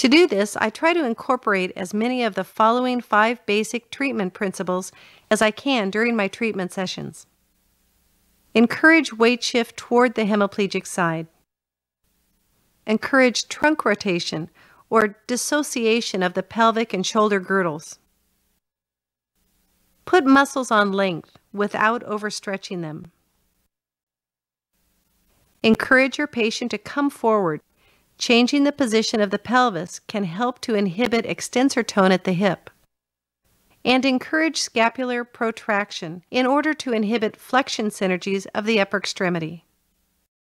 To do this, I try to incorporate as many of the following five basic treatment principles as I can during my treatment sessions. Encourage weight shift toward the hemiplegic side. Encourage trunk rotation or dissociation of the pelvic and shoulder girdles. Put muscles on length without overstretching them. Encourage your patient to come forward Changing the position of the pelvis can help to inhibit extensor tone at the hip and encourage scapular protraction in order to inhibit flexion synergies of the upper extremity.